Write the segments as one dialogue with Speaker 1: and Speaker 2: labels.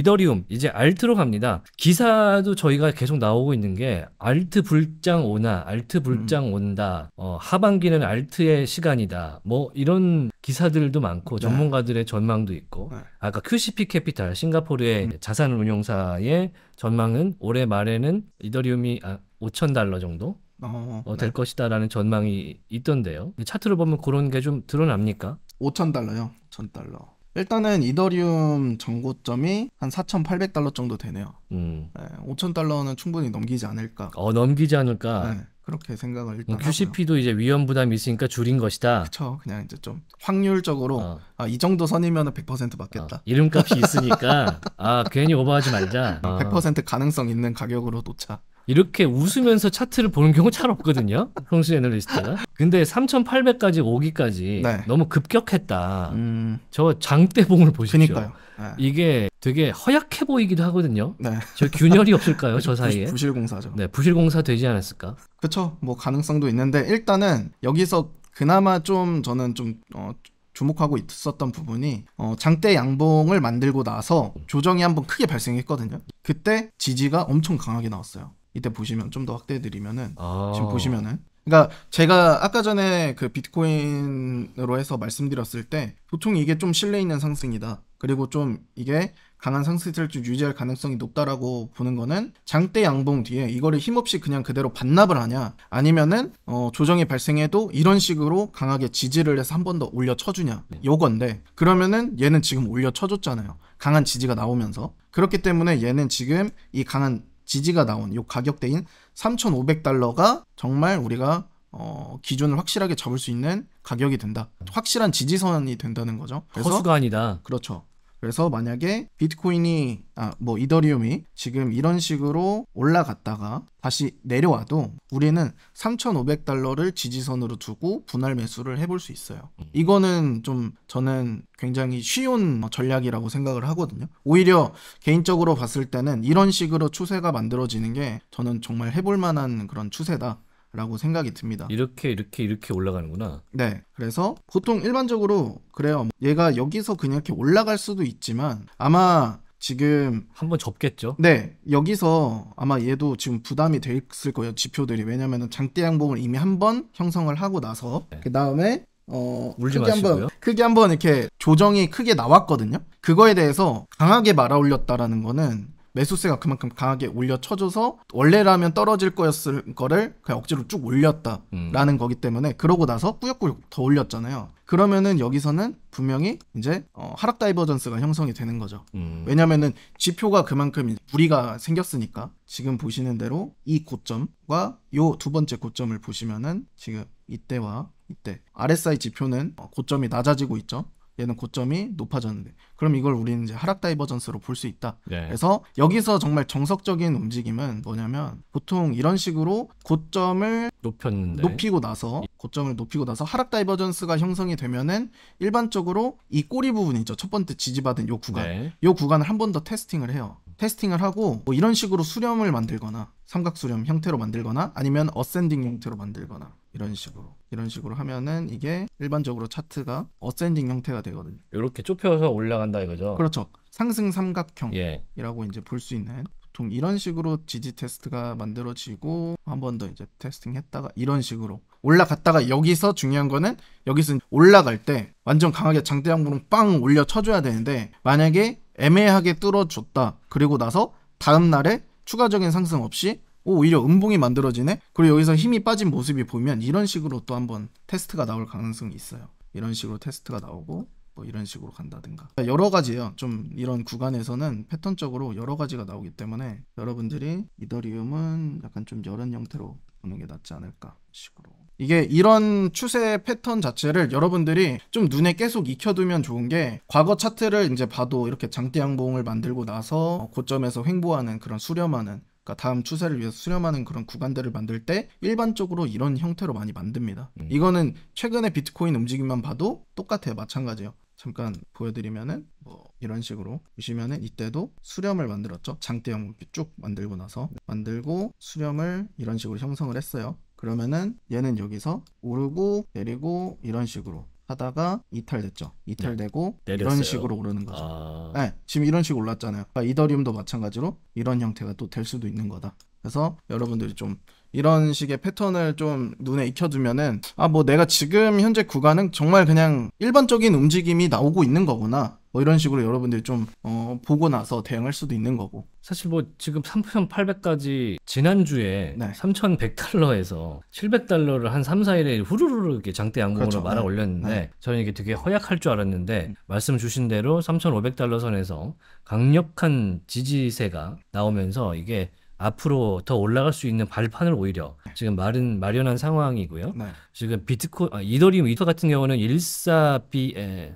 Speaker 1: 이더리움 이제 알트로 갑니다. 기사도 저희가 계속 나오고 있는 게 알트 불장 오나 알트 불장 음. 온다. 어, 하반기는 알트의 시간이다. 뭐 이런 기사들도 많고 네. 전문가들의 전망도 있고 네. 아까 QCP 캐피탈 싱가포르의 음. 자산 운용사의 전망은 올해 말에는 이더리움이 아, 5천 달러 정도
Speaker 2: 어, 어, 네. 될 네.
Speaker 1: 것이다라는 전망이 있던데요. 차트를 보면 그런 게 좀 드러납니까?
Speaker 2: 5천 달러요.
Speaker 1: 5천 달러. 일단은
Speaker 2: 이더리움 정고점이한 4,800달러 정도 되네요. 음. 네, 5,000달러는
Speaker 1: 충분히 넘기지 않을까. 어, 넘기지 않을까. 네,
Speaker 2: 그렇게 생각을 일단. 음,
Speaker 1: QCP도 하고요. 이제 위험 부담이 있으니까 줄인 것이다. 그렇죠. 그냥 이제 좀 확률적으로 어. 아, 이 정도 선이면 100% 맞겠다. 어, 이름값이 있으니까 아 괜히 오버하지 말자. 어. 아. 100% 아. 가능성 있는 가격으로 놓자. 이렇게 웃으면서 차트를 보는 경우 잘 없거든요. 평수 애널리스트가. 근데 3,800까지 오기까지 네. 너무 급격했다. 음... 저 장대봉을 보십시오. 네. 이게 되게 허약해 보이기도 하거든요. 네. 저 균열이 없을까요? 저 사이에? 부실공사죠. 네, 부실공사 되지 않았을까?
Speaker 2: 그렇죠. 뭐 가능성도 있는데 일단은 여기서 그나마 좀 저는 좀 어, 주목하고 있었던 부분이 어, 장대 양봉을 만들고 나서 조정이 한번 크게 발생했거든요. 그때 지지가 엄청 강하게 나왔어요. 이때 보시면 좀 더 확대해드리면은 아... 지금 보시면은 그러니까 제가 아까 전에 그 비트코인으로 해서 말씀드렸을 때 보통 이게 좀 실내 있는 상승이다. 그리고 좀 이게 강한 상승세를 유지할 가능성이 높다라고 보는 거는 장대 양봉 뒤에 이거를 힘없이 그냥 그대로 반납을 하냐 아니면은 어 조정이 발생해도 이런 식으로 강하게 지지를 해서 한 번 더 올려 쳐주냐 네. 요건데 그러면은 얘는 지금 올려 쳐줬잖아요 강한 지지가 나오면서 그렇기 때문에 얘는 지금 이 강한 지지가 나온 요 가격대인 3,500달러가 정말 우리가 어, 기준을 확실하게 잡을 수 있는 가격이 된다. 확실한 지지선이 된다는 거죠. 그래서, 허수가 아니다. 그렇죠. 그래서 만약에 비트코인이 아, 뭐 이더리움이 지금 이런 식으로 올라갔다가 다시 내려와도 우리는 3,500달러를 지지선으로 두고 분할 매수를 해볼 수 있어요. 음. 이거는 좀 저는 굉장히 쉬운 전략이라고 생각을 하거든요. 오히려 개인적으로 봤을 때는 이런 식으로 추세가 만들어지는 게 저는 정말 해볼 만한 그런 추세다. 라고 생각이 듭니다.
Speaker 1: 이렇게 이렇게 이렇게 올라가는구나.
Speaker 2: 네. 그래서 보통 일반적으로 그래요. 얘가 여기서 그냥 이렇게 올라갈 수도 있지만 아마 지금 한번 접겠죠. 네. 여기서 아마 얘도 지금 부담이 돼을 거예요. 지표들이. 왜냐면은 장대 양봉을 이미 한 번 형성을 하고 나서 네. 그다음에 어, 울지 크게 마시고요. 한번 크게 한번 이렇게 조정이 크게 나왔거든요. 그거에 대해서 강하게 말아 올렸다라는 거는 매수세가 그만큼 강하게 올려 쳐줘서 원래라면 떨어질 거였을 거를 그냥 억지로 쭉 올렸다라는 음. 거기 때문에 그러고 나서 꾸역꾸역 더 올렸잖아요. 그러면은 여기서는 분명히 이제 어, 하락 다이버전스가 형성이 되는 거죠. 음. 왜냐면은 지표가 그만큼 무리가 생겼으니까 지금 보시는 대로 이 고점과 요 두 번째 고점을 보시면은 지금 이때와 이때 RSI 지표는 어, 고점이 낮아지고 있죠. 얘는 고점이 높아졌는데 그럼 이걸 우리는 이제 하락 다이버전스로 볼 수 있다. 네. 그래서 여기서 정말 정석적인 움직임은 뭐냐면 보통 이런 식으로 고점을 높였는데 높이고 나서 고점을 높이고 나서 하락 다이버전스가 형성이 되면은 일반적으로 이 꼬리 부분 있죠. 첫 번째 지지받은 요 구간. 네. 요 구간을 한 번 더 테스팅을 해요. 테스팅을 하고 뭐 이런 식으로 수렴을 만들거나 삼각 수렴 형태로 만들거나 아니면 어센딩 형태로 만들거나 이런 식으로 이런 식으로 하면은 이게 일반적으로 차트가 어센딩 형태가 되거든요.
Speaker 1: 이렇게 좁혀서 올라간다 이거죠.
Speaker 2: 그렇죠. 상승 삼각형이라고 예. 이제 볼 수 있는 보통 이런 식으로 지지 테스트가 만들어지고 한 번 더 이제 테스팅 했다가 이런 식으로 올라갔다가 여기서 중요한 거는 여기서 올라갈 때 완전 강하게 장대양봉으빵 올려 쳐줘야 되는데 만약에 애매하게 뚫어줬다 그리고 나서 다음 날에 추가적인 상승 없이 오히려 음봉이 만들어지네? 그리고 여기서 힘이 빠진 모습이 보면 이런 식으로 또 한번 테스트가 나올 가능성이 있어요. 이런 식으로 테스트가 나오고 뭐 이런 식으로 간다든가 여러 가지예요. 좀 이런 구간에서는 패턴적으로 여러 가지가 나오기 때문에 여러분들이 이더리움은 약간 좀 여런 형태로 보는 게 낫지 않을까 식으로 이게 이런 추세 패턴 자체를 여러분들이 좀 눈에 계속 익혀두면 좋은 게 과거 차트를 이제 봐도 이렇게 장대 양봉을 만들고 나서 어, 고점에서 횡보하는 그런 수렴하는 그러니까 다음 추세를 위해서 수렴하는 그런 구간들을 만들 때 일반적으로 이런 형태로 많이 만듭니다. 음. 이거는 최근에 비트코인 움직임만 봐도 똑같아요. 마찬가지예요. 잠깐 보여드리면은 뭐 이런 식으로 보시면은 이때도 수렴을 만들었죠. 장대형 쭉 만들고 나서 네. 만들고 수렴을 이런 식으로 형성을 했어요. 그러면은 얘는 여기서 오르고 내리고 이런 식으로 하다가 이탈됐죠. 이탈되고 네. 이런 식으로 오르는 거죠. 아... 네, 지금 이런 식으로 올랐잖아요. 그러니까 이더리움도 마찬가지로 이런 형태가 또 될 수도 있는 거다. 그래서 여러분들이 좀 이런 식의 패턴을 좀 눈에 익혀두면은 아 뭐 내가 지금 현재 구간은 정말 그냥 일반적인 움직임이 나오고 있는 거구나 뭐 이런 식으로 여러분들이
Speaker 1: 좀 어, 보고 나서 대응할 수도 있는 거고. 사실 뭐 지금 3,800까지 지난주에 네. 3,100달러에서 700달러를 한 3, 4일에 후루루루 이렇게 장대 양봉으로 그렇죠. 말아 네. 올렸는데 네. 저는 이게 되게 허약할 줄 알았는데 음. 말씀 주신 대로 3,500달러 선에서 강력한 지지세가 나오면서 이게 앞으로 더 올라갈 수 있는 발판을 오히려 네. 지금 마련, 마련한 상황이고요. 네. 지금 비트코 아, 이더리움, 이터 같은 경우는 1 4비 에,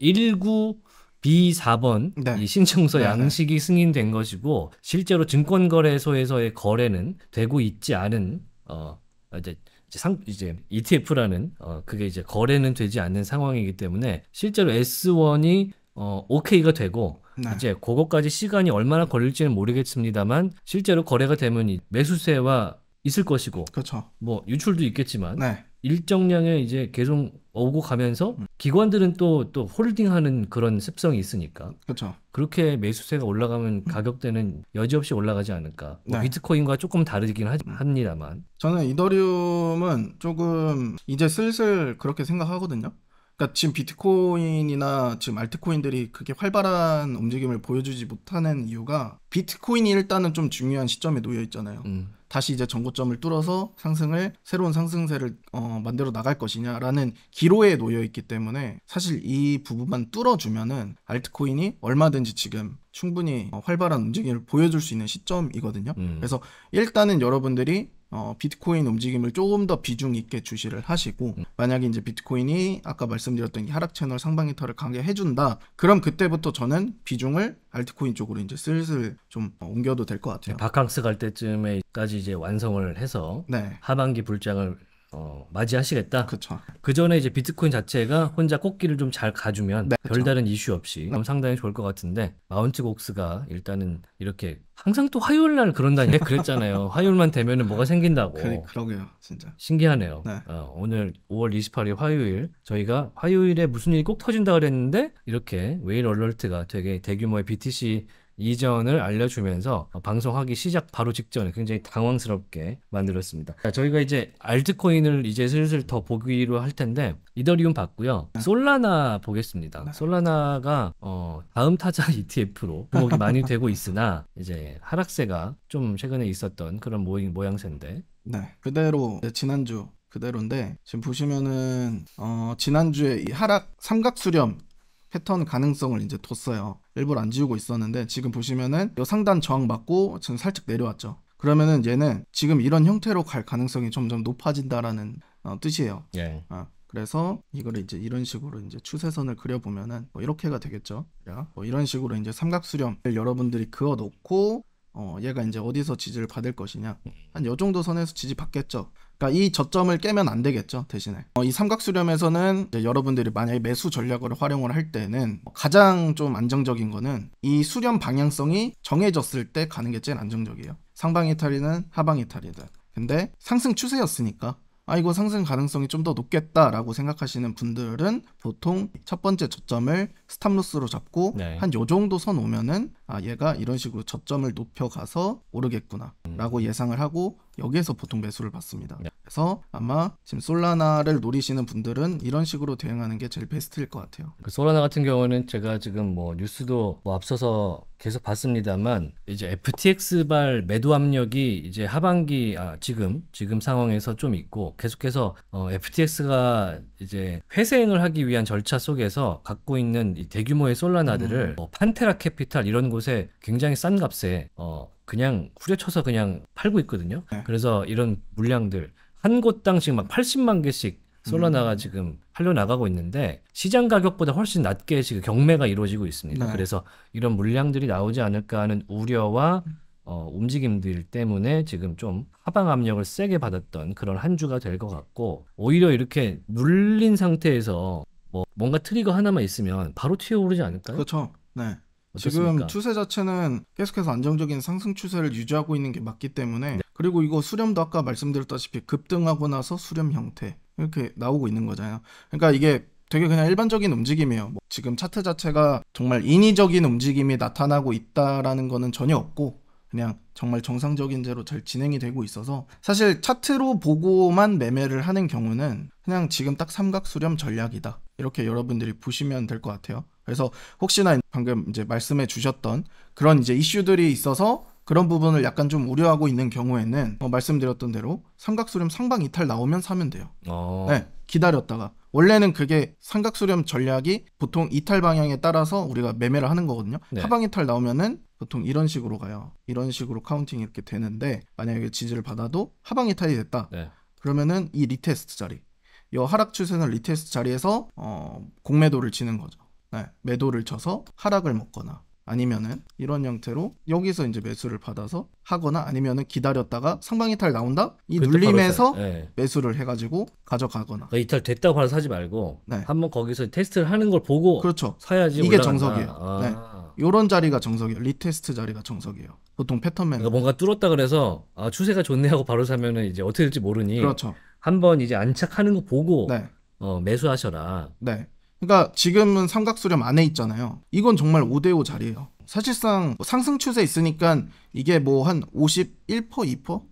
Speaker 1: 19 어, B4번 네. 이 신청서 네, 네. 양식이 승인된 것이고 실제로 증권거래소에서의 거래는 되고 있지 않은 어 이제 상 이제 ETF라는 어 그게 이제 거래는 되지 않는 상황이기 때문에 실제로 S1이 어 OK가 되고 네. 이제 그것까지 시간이 얼마나 걸릴지는 모르겠습니다만 실제로 거래가 되면 이 매수세와 있을 것이고 그렇죠. 뭐 유출도 있겠지만 네. 일정량의 이제 계속 오고 가면서 음. 기관들은 또 또 홀딩하는 그런 습성이 있으니까 그렇죠. 그렇게 매수세가 올라가면 음. 가격대는 여지없이 올라가지 않을까. 뭐 네. 비트코인과 조금 다르긴 하, 음. 합니다만.
Speaker 2: 저는 이더리움은 조금 이제 슬슬 그렇게 생각하거든요. 그러니까 지금 비트코인이나 지금 알트코인들이 그렇게 활발한 움직임을 보여주지 못하는 이유가 비트코인이 일단은 좀 중요한 시점에 놓여 있잖아요. 음. 다시 이제 전고점을 뚫어서 상승을 새로운 상승세를 어, 만들어 나갈 것이냐라는 기로에 놓여 있기 때문에 사실 이 부분만 뚫어주면은 알트코인이 얼마든지 지금 충분히 어, 활발한 움직임을 보여줄 수 있는 시점이거든요. 음. 그래서 일단은 여러분들이 어, 비트코인 움직임을 조금 더 비중 있게 주시를 하시고 음. 만약에 이제 비트코인이 아까 말씀드렸던 하락 채널 상방의 터를 강하게 해준다 그럼 그때부터 저는 비중을 알트코인 쪽으로 이제 슬슬 좀 옮겨도 될 것 같아요. 네,
Speaker 1: 바캉스 갈 때쯤에까지 이제 완성을 해서 네. 하반기 불장을 어, 맞이하시겠다. 그렇그 전에 이제 비트코인 자체가 혼자 꽃길을 좀 잘 가주면 네, 별다른 이슈 없이 네. 그럼 상당히 좋을 것 같은데 마운트 곡스가 일단은 이렇게 항상 또 화요일 날 그런다니 그랬잖아요. 화요일만 되면 뭐가 생긴다고. 그 그러게요, 진짜. 신기하네요. 네. 어, 오늘 5월 28일 화요일 저희가 화요일에 무슨 일이 꼭 터진다 그랬는데 이렇게 웨일 얼럴트가 되게 대규모의 BTC 이전을 알려주면서 방송하기 시작 바로 직전에 굉장히 당황스럽게 만들었습니다. 자, 저희가 이제 알트코인을 이제 슬슬 더 보기로 할 텐데 이더리움 봤고요. 네. 솔라나 보겠습니다. 네. 솔라나가 어, 다음 타자 ETF로 주목이 많이 되고 있으나 이제 하락세가 좀 최근에 있었던 그런 모양, 모양새인데 네, 그대로 지난주 그대로인데 지금 보시면은
Speaker 2: 어, 지난주에 이 하락 삼각 수렴 패턴 가능성을 이제 뒀어요. 일부러 안 지우고 있었는데 지금 보시면은 요 상단 저항 맞고 지금 살짝 내려왔죠. 그러면은 얘는 지금 이런 형태로 갈 가능성이 점점 높아진다라는 어, 뜻이에요. 예. 어, 그래서 이거를 이제 이런 식으로 이제 추세선을 그려보면은 뭐 이렇게가 되겠죠. 뭐 이런 식으로 이제 삼각수렴을 여러분들이 그어놓고 어, 얘가 이제 어디서 지지를 받을 것이냐 한 요 정도 선에서 지지 받겠죠. 그러니까 이 저점을 깨면 안 되겠죠 대신에 어, 이 삼각수렴에서는 여러분들이 만약에 매수 전략으로 활용을 할 때는 뭐 가장 좀 안정적인 거는 이 수렴 방향성이 정해졌을 때 가는 게 제일 안정적이에요 상방 이탈이든 하방 이탈이든 근데 상승 추세였으니까 아 이거 상승 가능성이 좀 더 높겠다라고 생각하시는 분들은 보통 첫 번째 저점을 스탑로스로 잡고 네. 한요 정도 선 오면은 아 얘가 이런 식으로 저점을 높여가서 오르겠구나라고 음. 예상을 하고 여기에서 보통 매수를 받습니다. 네. 그래서 아마 지금 솔라나를 노리시는 분들은 이런 식으로 대응하는 게 제일 베스트일 것 같아요.
Speaker 1: 그 솔라나 같은 경우는 제가 지금 뭐 뉴스도 뭐 앞서서 계속 봤습니다만 이제 FTX 발 매도 압력이 이제 하반기 아 지금 지금 상황에서 좀 있고 계속해서 어 FTX가 이제 회생을 하기 위한 절차 속에서 갖고 있는 이 대규모의 솔라나들을 어, 판테라 캐피탈 이런 곳에 굉장히 싼 값에 어, 그냥 후려쳐서 그냥 팔고 있거든요. 네. 그래서 이런 물량들 한 곳당 지금 막 80만 개씩 솔라나가 음. 지금 팔려 나가고 있는데 시장 가격보다 훨씬 낮게 지금 경매가 이루어지고 있습니다. 네. 그래서 이런 물량들이 나오지 않을까 하는 우려와 어, 움직임들 때문에 지금 좀 하방 압력을 세게 받았던 그런 한 주가 될 것 같고 오히려 이렇게 눌린 상태에서 뭐 뭔가 트리거 하나만 있으면 바로 튀어오르지 않을까요? 그렇죠.
Speaker 2: 네. 어떻습니까? 지금 추세 자체는 계속해서 안정적인 상승 추세를 유지하고 있는 게 맞기 때문에 네. 그리고 이거 수렴도 아까 말씀드렸다시피 급등하고 나서 수렴 형태 이렇게 나오고 있는 거잖아요. 그러니까 이게 되게 그냥 일반적인 움직임이에요. 뭐 지금 차트 자체가 정말 인위적인 움직임이 나타나고 있다라는 거는 전혀 없고 그냥 정말 정상적인 대로잘 진행이 되고 있어서 사실 차트로 보고만 매매를 하는 경우는 그냥 지금 딱 삼각수렴 전략이다 이렇게 여러분들이 보시면 될 것 같아요 그래서 혹시나 방금 이제 말씀해 주셨던 그런 이제 이슈들이 있어서 그런 부분을 약간 좀 우려하고 있는 경우에는 어, 말씀드렸던 대로 삼각수렴 상방 이탈 나오면 사면 돼요. 어... 네, 기다렸다가 원래는 그게 삼각수렴 전략이 보통 이탈 방향에 따라서 우리가 매매를 하는 거거든요. 네. 하방 이탈 나오면은 보통 이런 식으로 가요. 이런 식으로 카운팅이 이렇게 되는데 만약에 지지를 받아도 하방이 탈이 됐다. 네. 그러면은 이 리테스트 자리, 이 하락 추세는 리테스트 자리에서 어, 공매도를 치는 거죠. 네, 매도를 쳐서 하락을 먹거나 아니면은 이런 형태로 여기서 이제 매수를 받아서 하거나 아니면은
Speaker 1: 기다렸다가 상방 이탈 나온다 이 눌림에서 네.
Speaker 2: 매수를 해가지고 가져가거나
Speaker 1: 그러니까 이탈 됐다고 바로 사지 말고 네. 한번 거기서 테스트를 하는 걸 보고 그렇죠 사야지 이게 올라간다. 정석이에요. 아.
Speaker 2: 네.
Speaker 1: 요런 자리가 정석이에요. 리테스트 자리가 정석이에요. 보통 패턴맨 그러니까 뭔가 뚫었다 그래서 아 추세가 좋네 하고 바로 사면은 이제 어떻게 될지 모르니 그렇죠. 한번 이제 안착하는 거 보고 네. 어, 매수하셔라. 네.
Speaker 2: 그러니까 지금은 삼각수렴 안에 있잖아요. 이건 정말 5대5 자리예요. 사실상 뭐 상승 추세 있으니까 이게 뭐 한 51%, 2%?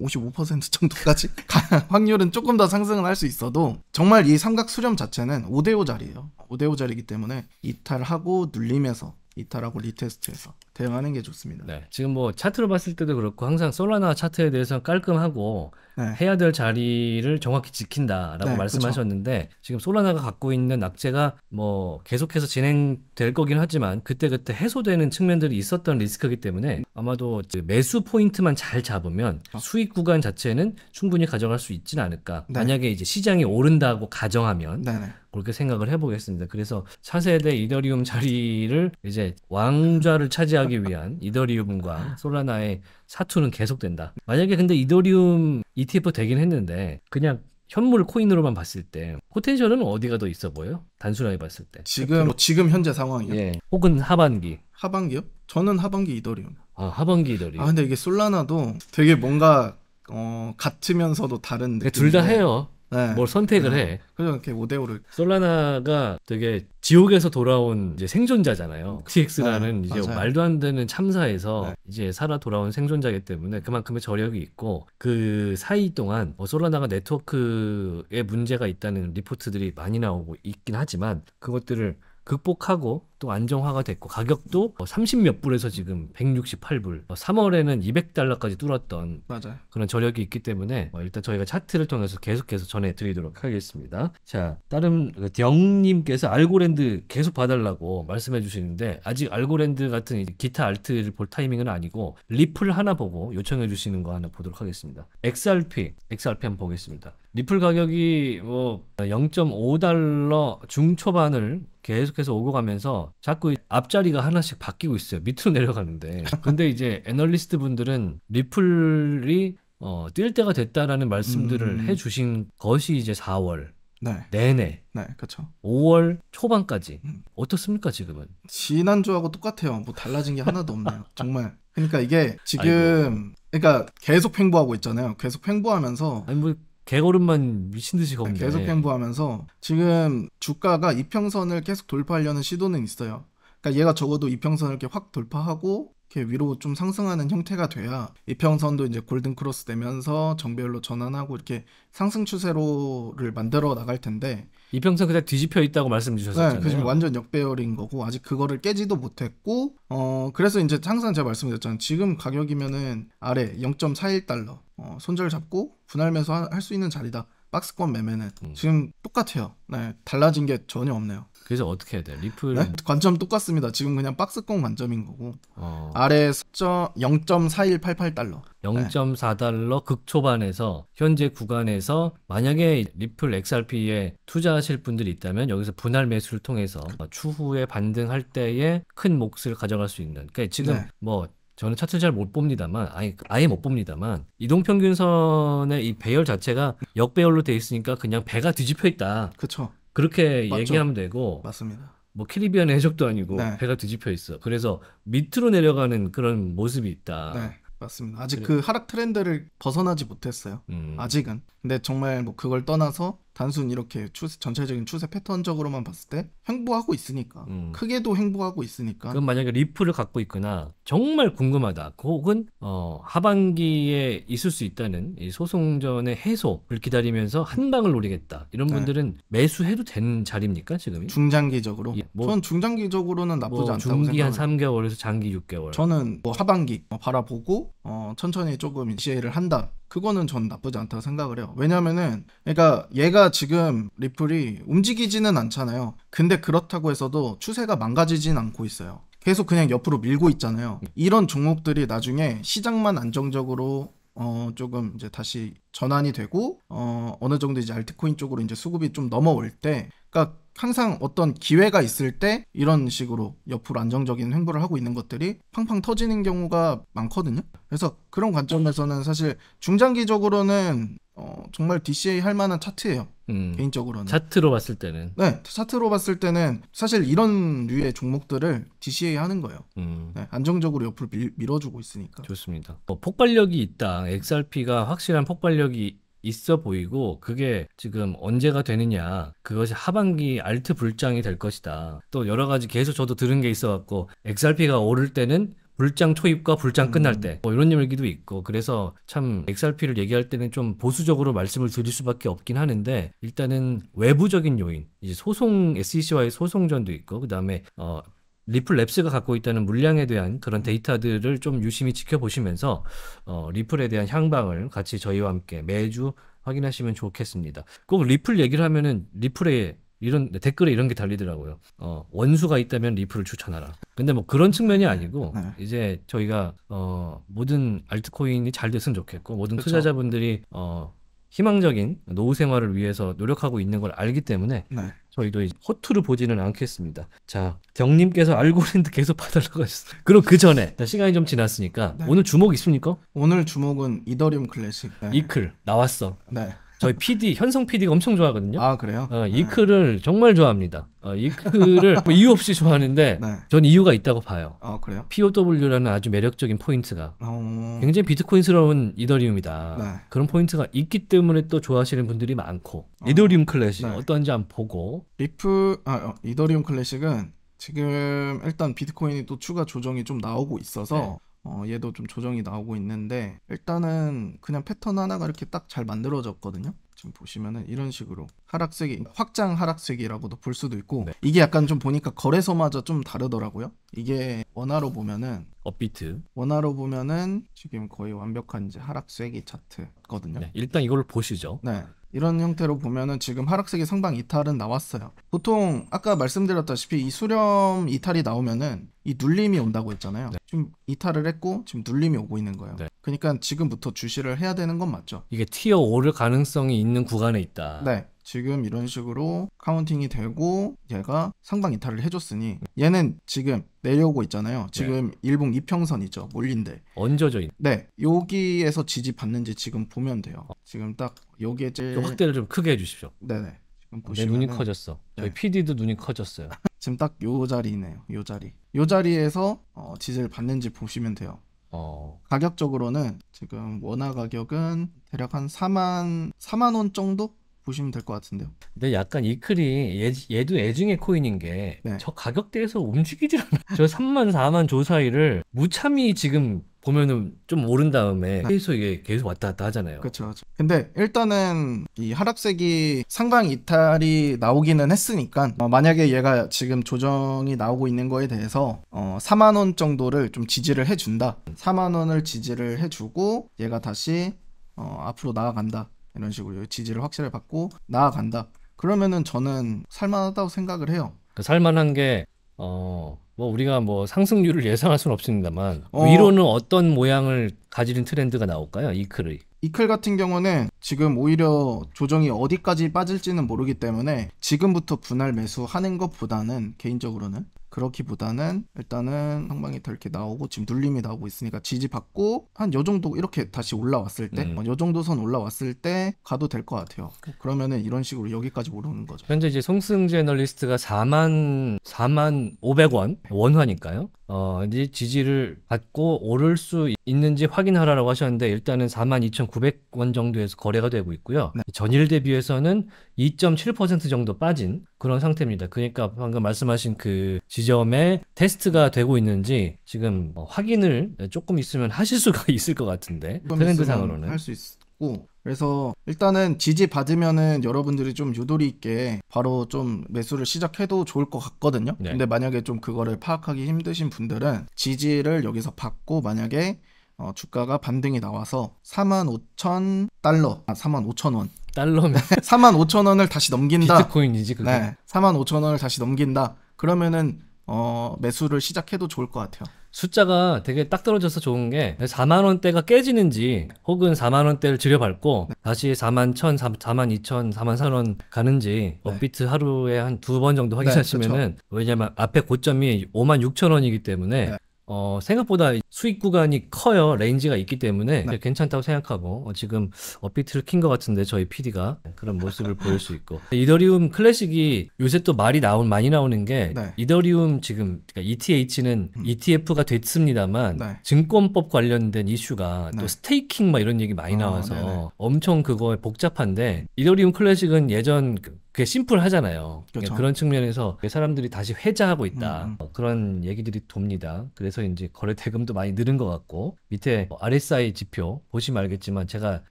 Speaker 2: 퍼55% 정도까지? 확률은 조금 더 상승을 할 수 있어도 정말 이 삼각 수렴 자체는 5대5 자리예요. 5대5 자리이기 때문에 이탈하고 눌리면서
Speaker 1: 이탈하고 리테스트해서
Speaker 2: 대응하는 게 좋습니다.
Speaker 1: 네. 지금 뭐 차트로 봤을 때도 그렇고 항상 솔라나 차트에 대해서 깔끔하고 네. 해야 될 자리를 정확히 지킨다라고 네, 말씀하셨는데 그쵸. 그렇죠. 지금 솔라나가 갖고 있는 낙제가 뭐 계속해서 진행될 거긴 하지만 그때그때 해소되는 측면들이 있었던 리스크이기 때문에 아마도 매수 포인트만 잘 잡으면 아. 수익 구간 자체는 충분히 가져갈 수 있지는 않을까. 네. 만약에 이제 시장이 오른다고 가정하면 네네. 네. 그렇게 생각을 해보겠습니다. 그래서 차세대 이더리움 자리를 이제 왕좌를 차지하기 대체하기 위한 이더리움과 솔라나의 사투는 계속된다. 만약에 근데 이더리움 ETF 되긴 했는데 그냥 현물 코인으로만 봤을 때 포텐셜은 어디가 더 있어 보여 단순하게 봤을 때 지금 앞으로. 지금 현재 상황이요. 예. 혹은
Speaker 2: 하반기. 하반기요? 저는 하반기 이더리움. 아 하반기 이더리움. 아 근데 이게 솔라나도 되게 뭔가 어 같으면서도 다른. 그러니까 둘다 해요.
Speaker 1: 네. 뭘 선택을 네. 해.
Speaker 2: 그냥 이렇게 5대5를.
Speaker 1: 솔라나가 되게 지옥에서 돌아온 이제 생존자잖아요. TX라는 네, 이제 맞아요. 말도 안 되는 참사에서 네. 이제 살아 돌아온 생존자이기 때문에 그만큼의 저력이 있고 그 사이 동안 뭐 솔라나가 네트워크에 문제가 있다는 리포트들이 많이 나오고 있긴 하지만 그것들을 극복하고 또 안정화가 됐고 가격도 30몇 뭐 불에서 지금 168불 3월에는 뭐 200달러까지 뚫었던 맞아요. 그런 저력이 있기 때문에 뭐 일단 저희가 차트를 통해서 계속해서 전해드리도록 하겠습니다. 자 다른 그 영님께서 알고랜드 계속 봐달라고 말씀해 주시는데 아직 알고랜드 같은 기타 알트를 볼 타이밍은 아니고 리플 하나 보고 요청해 주시는 거 하나 보도록 하겠습니다. XRP XRP 한번 보겠습니다. 리플 가격이 뭐 0.5달러 중초반을 계속해서 오고 가면서 자꾸 앞자리가 하나씩 바뀌고 있어요. 밑으로 내려가는데. 근데 이제 애널리스트 분들은 리플이 어, 뛸 때가 됐다라는 말씀들을 음. 해 주신 것이 이제 4월 네. 내내. 네, 그렇죠. 5월 초반까지 음. 어떻습니까 지금은? 지난주하고
Speaker 2: 똑같아요. 뭐 달라진 게 하나도 없네요. 정말. 그러니까 이게 지금 아이고. 그러니까 계속 횡보하고 있잖아요. 계속 횡보하면서 아니 뭐 개걸음만 미친 듯이 걷네. 계속 행보하면서 지금 주가가 이평선을 계속 돌파하려는 시도는 있어요. 그러니까 얘가 적어도 이평선을 이렇게 확 돌파하고 이렇게 위로 좀 상승하는 형태가 돼야 이평선도 이제 골든 크로스 되면서 정배열로 전환하고 이렇게 상승 추세로를 만들어 나갈 텐데 이평선 그때 뒤집혀 있다고 말씀 주셨잖아요. 네, 지금 완전 역배열인 거고 아직 그거를 깨지도 못했고 어 그래서 이제 항상 제가 말씀드렸잖아요. 지금 가격이면은 아래 0.41달러 어, 손절 잡고 분할면서 할 수 있는 자리다. 박스권 매매는 음. 지금 똑같아요. 네, 달라진 게 전혀 없네요.
Speaker 1: 그래서 어떻게 해야 돼? 리플 네?
Speaker 2: 관점 똑같습니다. 지금 그냥 박스권 관점인 거고 어. 아래
Speaker 1: 0.4188달러 0.4달러 극초반에서 현재 구간에서 만약에 리플 XRP에 투자하실 분들이 있다면 여기서 분할 매수를 통해서 추후에 반등할 때에 큰 몫을 가져갈 수 있는 그러니까 지금 네. 뭐 저는 차트를 잘 못 봅니다만 아예, 아예 못 봅니다만 이동평균선의 이 배열 자체가 역배열로 돼 있으니까 그냥 배가 뒤집혀 있다. 그렇죠. 그렇게 맞죠. 얘기하면 되고 맞습니다. 뭐 캐리비안 해적도 아니고 네. 배가 뒤집혀 있어. 그래서 밑으로 내려가는 그런 모습이 있다. 네. 맞습니다. 아직 그래. 그
Speaker 2: 하락 트렌드를 벗어나지 못했어요. 음. 아직은. 근데 정말 뭐 그걸 떠나서 단순 이렇게 추세, 전체적인 추세 패턴적으로만 봤을 때 횡보하고 있으니까 음. 크게도 횡보하고 있으니까 그럼
Speaker 1: 만약에 리플을 갖고 있거나 정말 궁금하다 그 혹은 어, 하반기에 있을 수 있다는 이 소송전의 해소를 기다리면서 한 방을 노리겠다 이런 네. 분들은 매수해도 되는 자리입니까 지금 중장기적으로 예, 뭐, 저는 중장기적으로는 나쁘지 뭐, 않다고 생각합니다 중기 한 3개월에서 장기 6개월
Speaker 2: 저는 뭐 하반기 뭐 바라보고 어, 천천히 조금 지혜를 한다 그거는 전 나쁘지 않다고 생각을 해요. 왜냐면은 그러니까 얘가 지금 리플이 움직이지는 않잖아요. 근데 그렇다고 해서도 추세가 망가지진 않고 있어요. 계속 그냥 옆으로 밀고 있잖아요. 이런 종목들이 나중에 시장만 안정적으로 어 조금 이제 다시 전환이 되고 어 어느 정도 이제 알트코인 쪽으로 이제 수급이 좀 넘어올 때 그러니까 항상 어떤 기회가 있을 때 이런 식으로 옆으로 안정적인 횡보를 하고 있는 것들이 팡팡 터지는 경우가 많거든요. 그래서 그런 관점에서는 사실 중장기적으로는 어, 정말 DCA 할 만한 차트예요. 음, 개인적으로는
Speaker 1: 차트로 봤을 때는
Speaker 2: 네 차트로 봤을 때는 사실 이런 류의 종목들을 DCA 하는 거예요. 음. 네, 안정적으로 옆으로 밀, 어주고 있으니까
Speaker 1: 좋습니다. 어, 폭발력이 있다. XRP가 확실한 폭발력이 있어 보이고 그게 지금 언제가 되느냐 그것이 하반기 알트 불장이 될 것이다. 또 여러 가지 계속 저도 들은 게 있어 갖고 XRP가 오를 때는 불장 초입과 불장 끝날 때뭐 음. 이런 얘기도 있고 그래서 참 XRP를 얘기할 때는 좀 보수적으로 말씀을 드릴 수밖에 없긴 하는데 일단은 외부적인 요인 이제 소송 SEC와의 소송전도 있고 그 다음에 어 리플 랩스가 갖고 있다는 물량에 대한 그런 음. 데이터들을 좀 유심히 지켜보시면서 어, 리플에 대한 향방을 같이 저희와 함께 매주 확인하시면 좋겠습니다. 꼭 리플 얘기를 하면은 리플에 이런 댓글에 이런 게 달리더라고요. 어, 원수가 있다면 리플을 추천하라. 근데 뭐 그런 측면이 아니고 네. 이제 저희가 어, 모든 알트코인이 잘 됐으면 좋겠고 모든 그쵸. 그렇죠. 투자자분들이 어, 희망적인 노후 생활을 위해서 노력하고 있는 걸 알기 때문에 네. 저희도 허투루 보지는 않겠습니다. 자, 덕님께서 알고랜드 계속 봐달라고 하셨어요. 그럼 그 전에 시간이 좀 지났으니까 네. 오늘
Speaker 2: 주목 있습니까? 오늘 주목은
Speaker 1: 이더리움 클래식. 네. 이클 나왔어. 네. 저희 PD 현성 PD가 엄청 좋아하거든요. 아 그래요? 어, 이크를 정말 좋아합니다. 어, 이크를 뭐 이유 없이 좋아하는데 네. 전 이유가 있다고 봐요. 아 그래요? POW라는 아주 매력적인 포인트가 오... 어. 굉장히 비트코인스러운 이더리움이다. 네. 그런 포인트가 있기 때문에 또 좋아하시는 분들이 많고 어... 이더리움 클래식 네. 어떤지 한번 보고 리프 아 어, 이더리움 클래식은 지금 일단 비트코인이
Speaker 2: 또 추가 조정이 좀 나오고 있어서 네. 어, 얘도 좀 조정이 나오고 있는데 일단은 그냥 패턴 하나가 이렇게 딱 잘 만들어졌거든요. 지금 보시면은 이런 식으로 하락세기 확장 하락세기라고도 볼 수도 있고 네. 이게 약간 좀 보니까 거래소마저 좀 다르더라고요. 이게 원화로 보면은 업비트 원화로 보면은 지금 거의 완벽한 이제 하락세기 차트거든요.
Speaker 1: 네, 일단 이걸 보시죠. 네.
Speaker 2: 이런 형태로 보면은 지금 하락세기 상방 이탈은 나왔어요. 보통 아까 말씀드렸다시피 이 수렴 이탈이 나오면은 이 눌림이 온다고 했잖아요. 네. 지금 이탈을 했고 지금 눌림이 오고 있는 거예요. 네. 그러니까 지금부터 주시를 해야 되는 건 맞죠.
Speaker 1: 이게 티어 오를 가능성이 있는 구간에 있다. 네.
Speaker 2: 지금 이런 식으로 카운팅이 되고 얘가 상방 이탈을 해줬으니 얘는 지금 내려오고 있잖아요. 네. 지금 네. 일봉 이평선이죠. 몰린데. 얹어져 있는. 네. 여기에서 지지 받는지 지금 보면 돼요. 어. 지금 딱 여기에 제일 확대를
Speaker 1: 좀 크게 해 주십시오.
Speaker 2: 네, 네. 지금 보시면 눈이 커졌어. 저희 네.
Speaker 1: PD도 눈이 커졌어요.
Speaker 2: 지금 딱 요 자리네요. 요 자리. 요 자리에서 어, 지지를 받는지 보시면 돼요. 어... 가격적으로는 지금 원화 가격은 대략 한 4만 4만 원 정도 보시면 될 것 같은데요.
Speaker 1: 근데 약간 이클이 얘, 예, 얘도 애증의 코인인 게저 네. 가격대에서 움직이질 않아. 저 3만 4만 조 사이를 무참히 지금 보면은 좀 오른 다음에 네. 계속 이게 계속 왔다 갔다 하잖아요. 그렇죠.
Speaker 2: 근데 일단은 이 하락세기 상방 이탈이 나오기는 했으니까 어, 만약에 얘가 지금 조정이 나오고 있는 거에 대해서 어, 4만 원 정도를 좀 지지를 해준다. 4만 원을 지지를 해주고 얘가 다시 어, 앞으로 나아간다. 이런 식으로 지지를 확실히 받고 나아간다. 그러면은 저는 살만하다고 생각을 해요.
Speaker 1: 그 살만한 게 어. 뭐 우리가 뭐 상승률을 예상할 수는 없습니다만 어. 위로는 어떤 모양을 가지는 트렌드가 나올까요? 이클의
Speaker 2: 이클 같은 경우는 지금 오히려 조정이 어디까지 빠질지는 모르기 때문에 지금부터 분할 매수하는 것보다는 개인적으로는 그렇기보다는 일단은 상방이 이렇게 나오고 지금 눌림이 나오고 있으니까 지지받고 한 요 정도 이렇게 다시 올라왔을 때요 음. 어, 정도 선 올라왔을 때 가도 될 것 같아요. 그 그러면은 이런 식으로 여기까지 오르는 거죠.
Speaker 1: 현재 이제 송승재 애널리스트가 4만 4만 500원 원화니까요. 어, 이제 지지를 받고 오를 수 있는지 확인하라라고 하셨는데 일단은 42,900원 정도에서 거래가 되고 있고요. 네. 전일 대비해서는 2.7% 정도 빠진 그런 상태입니다. 그러니까 방금 말씀하신 그 지점에 테스트가 되고 있는지 지금 뭐 확인을 조금 있으면 하실 수가 있을 것 같은데 트렌드상으로는 할 수
Speaker 2: 있고 그래서 일단은 지지 받으면은 여러분들이 좀 유도리 있게 바로 좀 매수를 시작해도 좋을 것 같거든요. 네. 근데 만약에 좀 그거를 파악하기 힘드신 분들은 지지를 여기서 받고 만약에 어, 주가가 반등이 나와서 4 5 0달러 아, 4 5 0원 달러면 4 5 0원을 다시 넘긴다. 비트코인이지 그게. 네. 45,000원을 다시 넘긴다. 그러면은 어, 매수를 시작해도 좋을 것 같아요.
Speaker 1: 숫자가 되게 딱 떨어져서 좋은 게 4만 원대가 깨지는지 혹은 4만 원대를 들여밟고 네. 다시 4만 1천, 4, 만 2천, 4만 4원 가는지 네. 업비트 하루에 한 두 번 정도 확인하시면은 네, 그렇죠. 왜냐면 앞에 고점이 5만 6천 원이기 때문에 네. 어, 생각보다 수익 구간이 커요. 레인지가 있기 때문에 네. 괜찮다고 생각하고 어, 지금 업비트를 킨 것 같은데 저희 PD가 그런 모습을 보일 수 있고 이더리움 클래식이 요새 또 말이 나온 많이 나오는 게 네. 이더리움 지금 그러니까 ETH는 음. ETF가 됐습니다만 네. 증권법 관련된 이슈가 또 네. 스테이킹 막 이런 얘기 많이 아, 나와서 어, 엄청 그거에 복잡한데 이더리움 클래식은 예전 그 그게 심플하잖아요. 그러니까 그렇죠. 그런 측면에서 사람들이 다시 회자하고 있다. 음, 음. 그런 얘기들이 돕니다. 그래서 이제 거래 대금도 많이 늘은 것 같고 밑에 뭐 RSI 지표 보시면 알겠지만 제가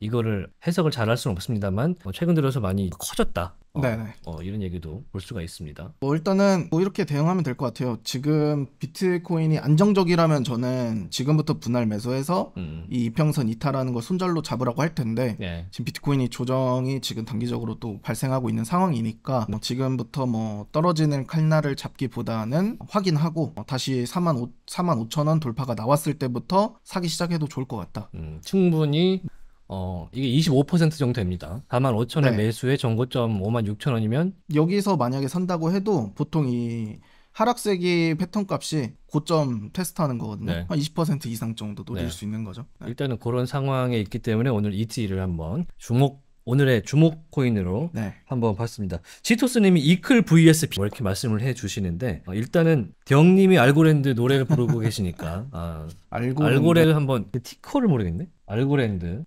Speaker 1: 이거를 해석을 잘할 수는 없습니다만 뭐 최근 들어서 많이 커졌다. 어, 네 이런 얘기도 볼 수가 있습니다.
Speaker 2: 뭐 일단은 뭐 이렇게 대응하면 될 것 같아요. 지금 비트코인이 안정적이라면 저는 지금부터 분할 매수해서 음. 이 이평선 이탈하는 걸 손절로 잡으라고 할 텐데 네. 지금 비트코인이 조정이 지금 단기적으로 또 발생하고 있는 상황이니까 뭐 지금부터 뭐 떨어지는 칼날을 잡기보다는 확인하고 어, 다시 4만 5 4만 5천 원 돌파가 나왔을
Speaker 1: 때부터 사기 시작해도 좋을 것 같다. 음, 충분히 어, 이게 25% 정도 됩니다. 4 5 0 0원 네. 매수에 전고점 5 6 0 0원이면
Speaker 2: 여기서 만약에 산다고 해도 보통 이 하락세기 패턴 값이 고점 테스트하는 거거든요. 네. 한20% 이상 정도 노릴 네. 수
Speaker 1: 있는 거죠. 네. 일단은 그런 상황에 있기 때문에 오늘 ET를 한번 주목 오늘의 주목 코인으로 네. 한번 봤습니다. 지토스님이 이클 vs 비 이렇게 말씀을 해주시는데 어, 일단은 덕님이 알고랜드 노래를 부르고 계시니까 아, 알고 알고레를 한번 그 티커를 모르겠네. 알고랜드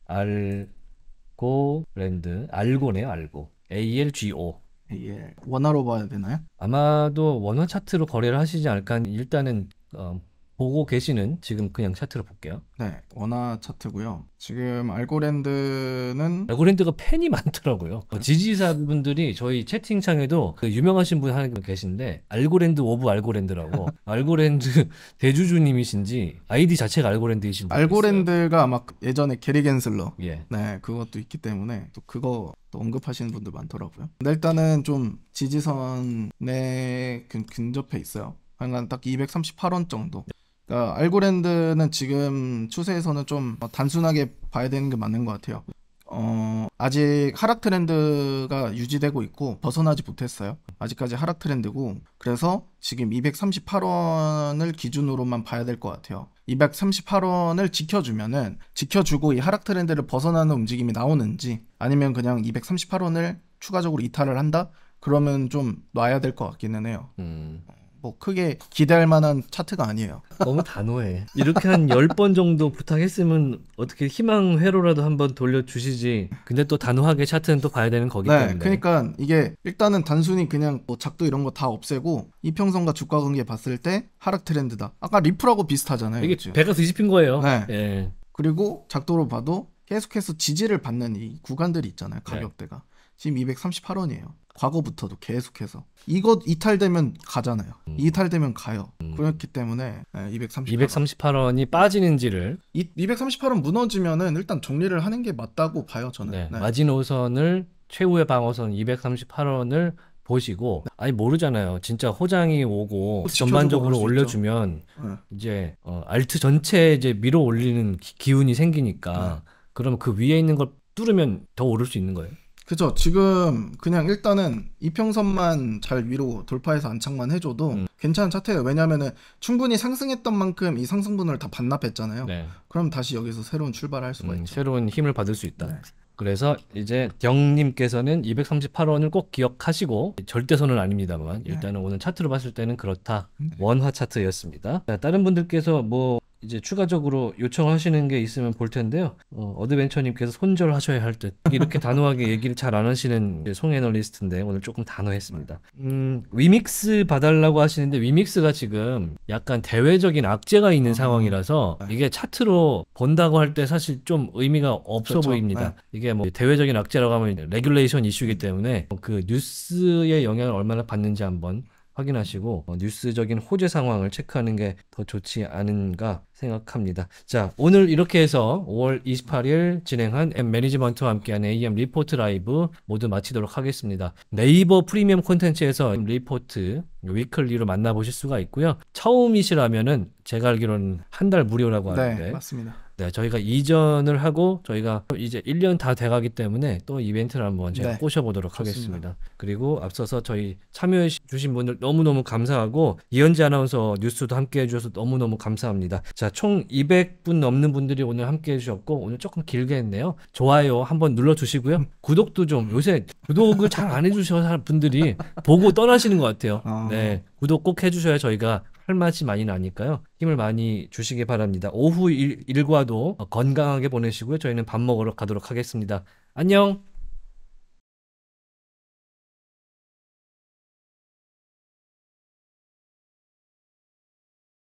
Speaker 1: 알고랜드 알고네요 알고 ALGO 예, 예. 원화로 봐야 되나요? 아마도 원화 차트로 거래를 하시지 않을까 일단은 어, 보고 계시는 지금 그냥 차트로 볼게요. 네, 원화 차트고요. 지금 알고랜드는 알고랜드가 팬이 많더라고요. 어, 지지사분들이 저희 채팅창에도 그 유명하신 분 하나 계신데 알고랜드 오브 알고랜드라고 알고랜드 대주주님이신지 아이디 자체가 알고랜드이신 분 알고랜드가 아마 예전에 게리 겐슬러
Speaker 2: 예. 네, 그것도 있기 때문에 또 그거 또 언급하시는 분들 많더라고요. 근데 일단은 좀 지지선에 근, 접해 있어요. 한간 딱 238원 정도. 그러니까 알고랜드는 지금 추세에서는 좀 단순하게 봐야 되는 게 맞는 것 같아요. 어, 아직 하락 트렌드가 유지되고 있고 벗어나지 못했어요. 아직까지 하락 트렌드고 그래서 지금 238원을 기준으로만 봐야 될 것 같아요. 238원을 지켜주면은 지켜주고 이 하락 트렌드를 벗어나는 움직임이 나오는지 아니면 그냥 238원을 추가적으로 이탈을 한다?
Speaker 1: 그러면 좀 놔야 될 것 같기는 해요. 음. 뭐 크게 기대할 만한 차트가 아니에요. 너무 단호해. 이렇게 한 10번 정도 부탁했으면 어떻게 희망 회로라도 한번 돌려주시지. 근데 또 단호하게 차트는 또 봐야 되는 거기 네, 때문에. 네,
Speaker 2: 그러니까 이게 일단은 단순히 그냥 뭐 작도 이런 거 다 없애고 이평선과 주가 관계 봤을 때 하락 트렌드다. 아까 리플하고 비슷하잖아요. 이게 그치? 배가
Speaker 1: 뒤집힌 거예요. 네. 예. 그리고
Speaker 2: 작도로 봐도 계속해서 지지를 받는 이 구간들이 있잖아요. 가격대가. 네. 지금 238원이에요. 과거부터도 계속해서 이것 이탈되면 가잖아요. 음. 이탈되면 가요. 음. 그렇기 때문에
Speaker 1: 238 예, 238원이 빠지는지를 이, 238원 무너지면은 일단 정리를 하는 게 맞다고 봐요 저는. 네. 네. 마지노선을 최후의 방어선 238원을 보시고 아니 모르잖아요. 진짜 호장이 오고 전반적으로 올려주면 네. 이제 어, 알트 전체 이제 밀어 올리는 기, 운이 생기니까 네. 그러면 그 위에 있는 걸 뚫으면 더 오를 수 있는 거예요. 그죠. 지금 그냥 일단은
Speaker 2: 이평선만 잘 위로 돌파해서 안착만 해줘도 음. 괜찮은 차트예요. 왜냐면은 충분히 상승했던 만큼 이 상승분을 다 반납했잖아요. 네. 그럼 다시 여기서 새로운 출발할
Speaker 1: 수가 음, 있죠. 새로운 힘을 받을 수 있다. 네. 그래서 이제 령님께서는 238원을 꼭 기억하시고 절대선은 아닙니다만 네. 일단은 네. 오늘 차트를 봤을 때는 그렇다 네. 원화 차트였습니다. 자, 다른 분들께서 뭐 이제 추가적으로 요청하시는 게 있으면 볼 텐데요. 어, 드벤처님께서 손절하셔야 할 듯. 이렇게 단호하게 얘기를 잘 안 하시는 송애널리스트인데 오늘 조금 단호했습니다. 음, 위믹스 봐달라고 하시는데 위믹스가 지금 약간 대외적인 악재가 있는 어... 상황이라서 아. 이게 차트로 본다고 할 때 사실 좀 의미가 없어 그렇죠. 보입니다. 네. 이게 뭐 대외적인 악재라고 하면 레귤레이션 이슈이기 때문에 그 뉴스의 영향을 얼마나 받는지 한번 확인하시고 어, 뉴스적인 호재 상황을 체크하는 게 더 좋지 않은가 생각합니다. 자, 오늘 이렇게 해서 5월 28일 진행한 앱 매니지먼트와 함께한 AM 리포트 라이브 모두 마치도록 하겠습니다. 네이버 프리미엄 콘텐츠에서 리포트 위클리로 만나보실 수가 있고요. 처음이시라면은 제가 알기로는 한 달 무료라고 네, 하는데 네, 맞습니다. 네, 저희가 이전을 하고 저희가 이제 1년 다 돼가기 때문에 또 이벤트를 한번 제가 네. 꼬셔보도록 좋습니다. 하겠습니다. 그리고 앞서서 저희 참여해 주신 분들 너무너무 감사하고 이현지 아나운서 뉴스도 함께해 주셔서 너무너무 감사합니다. 자, 총 200분 넘는 분들이 오늘 함께해 주셨고 오늘 조금 길게 했네요. 좋아요 한번 눌러주시고요. 구독도 좀 요새 구독을 잘 안해주셔서 분들이 보고 떠나시는 것 같아요. 아. 네, 구독 꼭 해주셔야 저희가 할 맛이 많이 나니까요. 힘을 많이 주시기 바랍니다. 오후 일, 일과도 건강하게 보내시고요. 저희는 밥 먹으러 가도록 하겠습니다. 안녕!